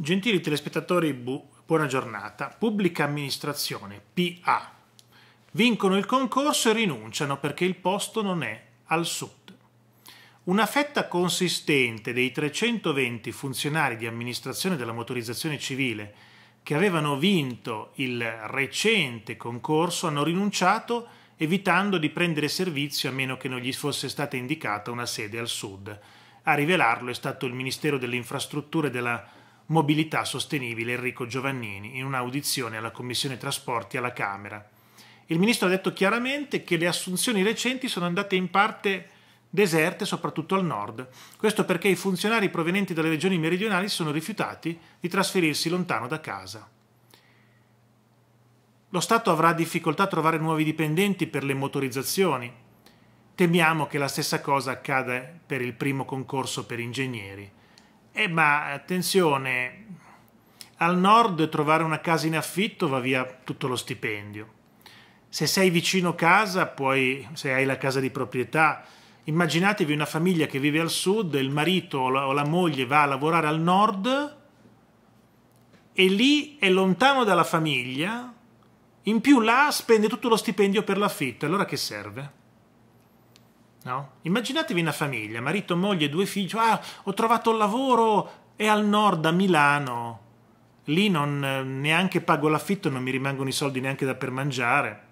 Gentili telespettatori, bu buona giornata. Pubblica amministrazione, PA. Vincono il concorso e rinunciano perché il posto non è al sud. Una fetta consistente dei 320 funzionari di amministrazione della motorizzazione civile che avevano vinto il recente concorso hanno rinunciato evitando di prendere servizio a meno che non gli fosse stata indicata una sede al sud. A rivelarlo è stato il Ministero delle Infrastrutture della Mobilità Sostenibile Enrico Giovannini in un'audizione alla Commissione Trasporti alla Camera. Il ministro ha detto chiaramente che le assunzioni recenti sono andate in parte deserte soprattutto al nord. Questo perché i funzionari provenienti dalle regioni meridionali si sono rifiutati di trasferirsi lontano da casa. Lo Stato avrà difficoltà a trovare nuovi dipendenti per le motorizzazioni. Temiamo che la stessa cosa accada per il primo concorso per ingegneri. Eh, ma attenzione, al nord trovare una casa in affitto va via tutto lo stipendio. Se sei vicino casa, poi se hai la casa di proprietà, immaginatevi una famiglia che vive al sud, il marito o la moglie va a lavorare al nord e lì è lontano dalla famiglia, in più là spende tutto lo stipendio per l'affitto, allora che serve? No? Immaginatevi una famiglia, marito, moglie, due figli, cioè, ah, ho trovato il lavoro, è al nord, a Milano, lì non neanche pago l'affitto, non mi rimangono i soldi neanche da per mangiare,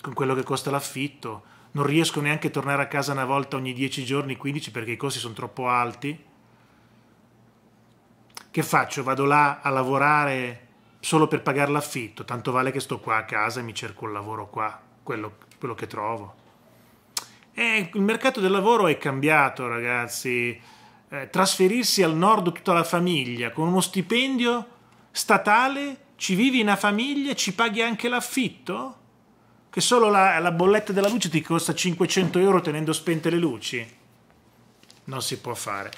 con quello che costa l'affitto, non riesco neanche a tornare a casa una volta ogni 10 giorni, 15 perché i costi sono troppo alti. Che faccio? Vado là a lavorare solo per pagare l'affitto, tanto vale che sto qua a casa e mi cerco un lavoro qua, quello, quello che trovo. Eh, il mercato del lavoro è cambiato, ragazzi. Eh, trasferirsi al nord tutta la famiglia con uno stipendio statale, ci vivi in una famiglia, ci paghi anche l'affitto? Che solo la, la bolletta della luce ti costa 500 euro tenendo spente le luci? Non si può fare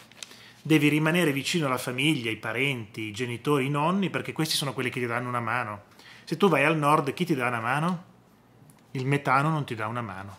devi rimanere vicino alla famiglia, ai parenti, ai genitori, ai nonni, perché questi sono quelli che ti danno una mano. Se tu vai al nord, chi ti dà una mano? Il metano non ti dà una mano.